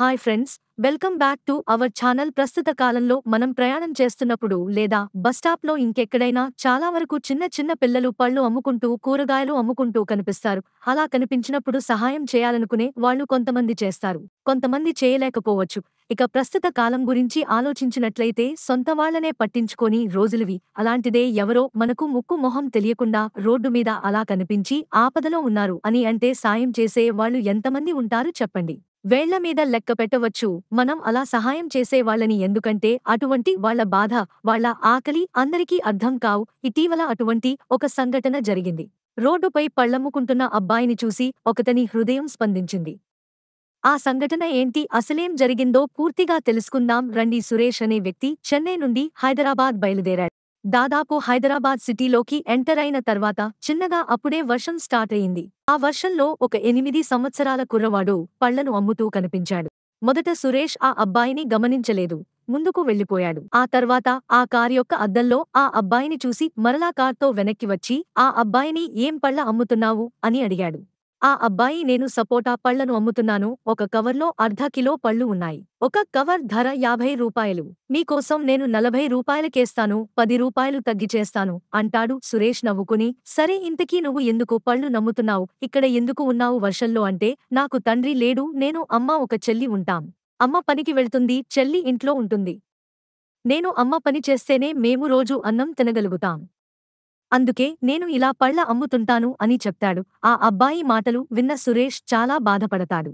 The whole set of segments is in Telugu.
hi friends welcome back to our channel ప్రస్తుత కాలంలో మనం ప్రయాణం చేస్తున్నప్పుడు లేదా బస్టాప్లో ఇంకెక్కడైనా చాలా వరకు చిన్న చిన్న పిల్లలు పళ్ళు అమ్ముకుంటూ కూరగాయలు అమ్ముకుంటూ కనిపిస్తారు అలా కనిపించినప్పుడు సహాయం చేయాలనుకునే వాళ్ళు కొంతమంది చేస్తారు కొంతమంది చేయలేకపోవచ్చు ఇక ప్రస్తుత కాలం గురించి ఆలోచించినట్లయితే సొంత వాళ్లనే పట్టించుకొని రోజులువి అలాంటిదే ఎవరో మనకు ముక్కు మొహం తెలియకుండా రోడ్డు మీద అలా కనిపించి ఆపదలో ఉన్నారు అని అంటే సాయం చేసే వాళ్ళు ఎంతమంది ఉంటారు చెప్పండి వేళ్ల మీద లెక్క పెట్టవచ్చు మనం అలా సహాయం చేసే వాళ్ళని ఎందుకంటే అటువంటి వాళ్ల బాధ వాళ్ల ఆకలి అందరికీ అర్థం కావు ఇటీవల అటువంటి ఒక సంఘటన జరిగింది రోడ్డుపై పళ్లమ్ముకుంటున్న అబ్బాయిని చూసి ఒకతని హృదయం స్పందించింది ఆ సంఘటన ఏంటి అసలేం జరిగిందో పూర్తిగా తెలుసుకుందాం రండి సురేష్ అనే వ్యక్తి చెన్నై నుండి హైదరాబాద్ బయలుదేరాడు దాదాపు హైదరాబాద్ సిటీలోకి ఎంటర్ అయిన తర్వాత చిన్నగా అప్పుడే వర్షం స్టార్ట్ అయింది ఆ వర్షంలో ఒక ఎనిమిది సంవత్సరాల కుర్రవాడు పళ్లను అమ్ముతూ కనిపించాడు మొదట సురేష్ ఆ అబ్బాయిని గమనించలేదు ముందుకు వెళ్లిపోయాడు ఆ తర్వాత ఆ కార్ యొక్క అద్దంలో ఆ అబ్బాయిని చూసి మరలా కార్తో వెనక్కి వచ్చి ఆ అబ్బాయిని ఏం పళ్ళ అమ్ముతున్నావు అని అడిగాడు ఆ అబ్బాయి నేను సపోటా పళ్లను అమ్ముతున్నాను ఒక కవర్లో అర్ధ కిలో పళ్ళు ఉన్నాయి ఒక కవర్ ధర యాభై రూపాయలు మీకోసం నేను నలభై రూపాయలకేస్తాను పది రూపాయలు తగ్గిచేస్తాను అంటాడు సురేష్ నవ్వుకుని సరే ఇంతకీ నువ్వు ఎందుకు పళ్ళు నమ్ముతున్నావు ఇక్కడ ఎందుకు ఉన్నావు వర్షంలో అంటే నాకు తండ్రి లేడు నేను అమ్మ ఒక చెల్లి ఉంటాం అమ్మ పనికి వెళ్తుంది చెల్లి ఇంట్లో ఉంటుంది నేను అమ్మ పని చేస్తేనే మేము రోజు అన్నం తినగలుగుతాం అందుకే నేను ఇలా పళ్ల అమ్ముతుంటాను అని చెప్తాడు ఆ అబ్బాయి మాటలు విన్న సురేష్ చాలా బాధపడతాడు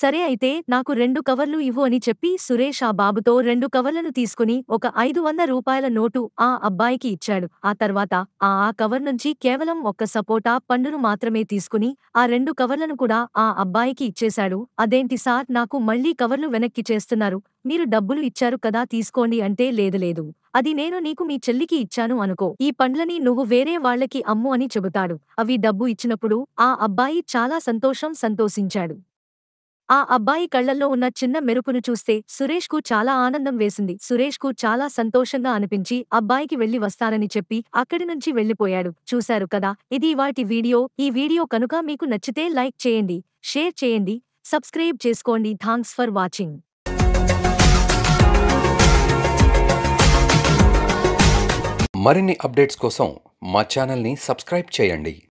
సరే అయితే నాకు రెండు కవర్లు ఇవ్వు అని చెప్పి సురేష్ ఆ బాబుతో రెండు కవర్లను తీసుకుని ఒక ఐదు వంద రూపాయల నోటు ఆ అబ్బాయికి ఇచ్చాడు ఆ తర్వాత ఆ ఆ కవర్ నుంచి కేవలం ఒక్క సపోటా పండును మాత్రమే తీసుకుని ఆ రెండు కవర్లను కూడా ఆ అబ్బాయికి ఇచ్చేశాడు అదేంటి సార్ నాకు మళ్లీ కవర్లు వెనక్కి చేస్తున్నారు మీరు డబ్బులు ఇచ్చారు కదా తీసుకోండి అంటే లేదు లేదు అది నేను నీకు మీ చెల్లికి ఇచ్చాను అనుకో ఈ పండ్లని నువ్వు వేరే వాళ్లకి అమ్ము అని చెబుతాడు అవి డబ్బు ఇచ్చినప్పుడు ఆ అబ్బాయి చాలా సంతోషం సంతోషించాడు ఆ అబ్బాయి కళ్లల్లో ఉన్న చిన్న మెరుపును చూస్తే సురేష్కు చాలా ఆనందం వేసింది సురేష్కు చాలా సంతోషంగా అనిపించి అబ్బాయికి వెళ్లి వస్తానని చెప్పి అక్కడి నుంచి వెళ్లిపోయాడు చూశారు కదా ఇది వాటి వీడియో ఈ వీడియో కనుక మీకు నచ్చితే లైక్ చేయండి షేర్ చేయండి సబ్స్క్రైబ్ చేసుకోండి థాంక్స్ ఫర్ వాచింగ్ మరిన్ని అప్డేట్స్ కోసం మా సబ్స్క్రైబ్ చేయండి